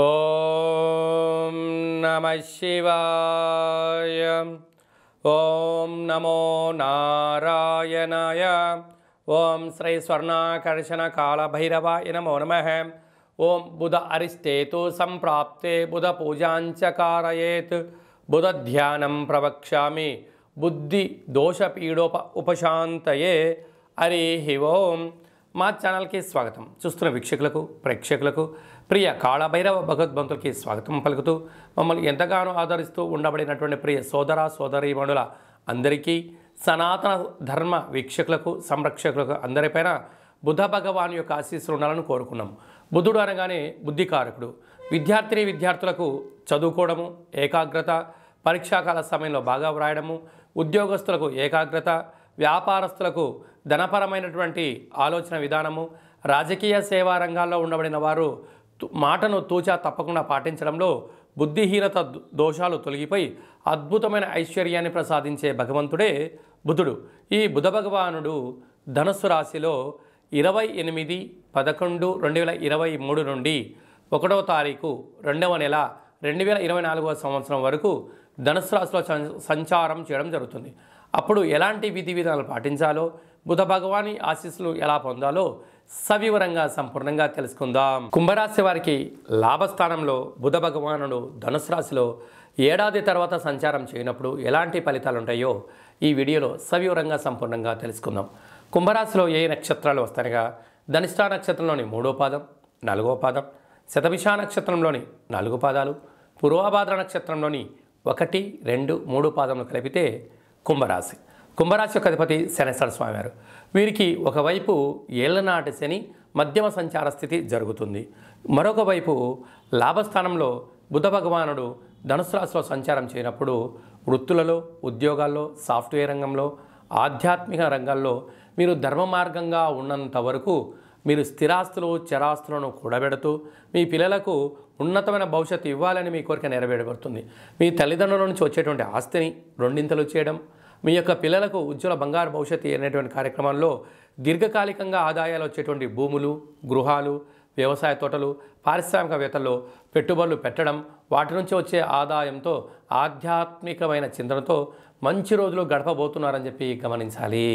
ओम नमः शिवाय ओम नमो नारायणाय ओम श्री स्वर्णाकर्षण काल भैरवाय नमो नमः ओम बुध अरिष्टेतु संप्राप्ते बुध पूजाच कारयेत बुध ध्यान प्रवक्षा बुद्धि दोष पीड़ोप उपशांत हरि ओम మా ఛానల్కి స్వాగతం చూస్తున్న వీక్షకులకు ప్రేక్షకులకు ప్రియ కాళభైరవ భగవద్భంతులకి స్వాగతం పలుకుతూ మమ్మల్ని ఎంతగానో ఆదరిస్తూ ఉండబడినటువంటి ప్రియ సోదర మనుల అందరికీ సనాతన ధర్మ వీక్షకులకు సంరక్షకులకు అందరిపైన బుధ భగవాన్ యొక్క ఆశీస్సులు ఉండాలని కోరుకున్నాం బుద్ధుడు అనగానే బుద్ధికారకుడు విద్యార్థిని విద్యార్థులకు చదువుకోవడము ఏకాగ్రత పరీక్షాకాల సమయంలో బాగా వ్రాయడము ఉద్యోగస్తులకు ఏకాగ్రత వ్యాపారస్తులకు ధనపరమైనటువంటి ఆలోచన విధానము రాజకీయ సేవా రంగాల్లో ఉండబడిన వారు మాటను తూచా తప్పకుండా పాటించడంలో బుద్ధిహీనత దోషాలు తొలగిపోయి అద్భుతమైన ఐశ్వర్యాన్ని ప్రసాదించే భగవంతుడే బుధుడు ఈ బుధ భగవానుడు ధనుస్సు రాశిలో ఇరవై ఎనిమిది పదకొండు రెండు వేల ఇరవై మూడు నుండి ఒకటవ తారీఖు రెండవ నెల రెండు వేల ఇరవై నాలుగవ సంవత్సరం వరకు ధనుసు రాశిలో సంచారం చేయడం జరుగుతుంది అప్పుడు ఎలాంటి విధి విధానాలు పాటించాలో బుధ భగవాని ఆశీస్సులు ఎలా పొందాలో సవివరంగా సంపూర్ణంగా తెలుసుకుందాం కుంభరాశి వారికి లాభస్థానంలో బుధ భగవానుడు ధనుసు రాశిలో ఏడాది తర్వాత సంచారం చేయనప్పుడు ఎలాంటి ఫలితాలు ఉంటాయో ఈ వీడియోలో సవివరంగా సంపూర్ణంగా తెలుసుకుందాం కుంభరాశిలో ఏ నక్షత్రాలు వస్తానగా ధనిష్టా నక్షత్రంలోని మూడో పాదం నాలుగో పాదం శతభిషా నక్షత్రంలోని నాలుగు పాదాలు పూర్వాభాద్ర నక్షత్రంలోని ఒకటి రెండు మూడు పాదములు కలిపితే కుంభరాశి కుంభరాశి యొక్క అధిపతి శనేశ్వర స్వామి వారు వీరికి ఒకవైపు ఏళ్లనాటి శని మధ్యమ సంచార స్థితి జరుగుతుంది మరొక వైపు లాభస్థానంలో బుధ భగవానుడు ధనుసు రాశిలో సంచారం చేయనప్పుడు వృత్తులలో ఉద్యోగాల్లో సాఫ్ట్వేర్ రంగంలో ఆధ్యాత్మిక రంగాల్లో మీరు ధర్మ మార్గంగా ఉన్నంత వరకు మీరు స్థిరాస్తులు చరాస్తులను కూడబెడుతూ మీ పిల్లలకు ఉన్నతమైన భవిష్యత్తు ఇవ్వాలని మీ కోరిక నెరవేరబడుతుంది మీ తల్లిదండ్రుల నుంచి వచ్చేటువంటి ఆస్తిని రెండింతలు చేయడం మీ యొక్క పిల్లలకు ఉజ్వల బంగారు భవిష్యత్తు అనేటువంటి కార్యక్రమంలో దీర్ఘకాలికంగా ఆదాయాలు వచ్చేటువంటి భూములు గృహాలు వ్యవసాయ తోటలు పారిశ్రామికవేత్తల్లో పెట్టుబడులు పెట్టడం వాటి నుంచి వచ్చే ఆదాయంతో ఆధ్యాత్మికమైన చింతనతో మంచి రోజులు గడపబోతున్నారని చెప్పి గమనించాలి